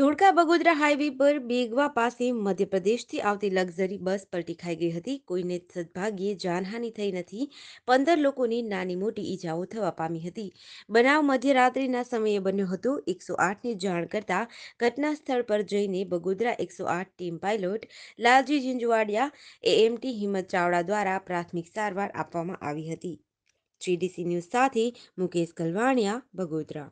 Dholka Bagodara highway પર બેગવા પાસે મધ્યપ્રદેશથી આવતી લક્ઝરી બસ પલટી ખાઈ ગઈ હતી કોઈને સદભાગ્યે જાનહાનિ થઈ નથી પંદર લોકોની નાની મોટી ઈજાઓ થવા પામી હતી બનાવ મધ્યરાત્રિના સમયે બન્યો હતો એકસો આઠની જાણ કરતા ઘટના સ્થળ પર જઈને બગોદરા એકસો આઠ team pilot Lalji Jhinjhwadiya EMT Himmat Chavda દ્વારા પ્રાથમિક સારવાર આપવામાં આવી હતી જીડીસી ન્યૂઝ સાથે મુકેશ ગલવાણિયા બગોદરા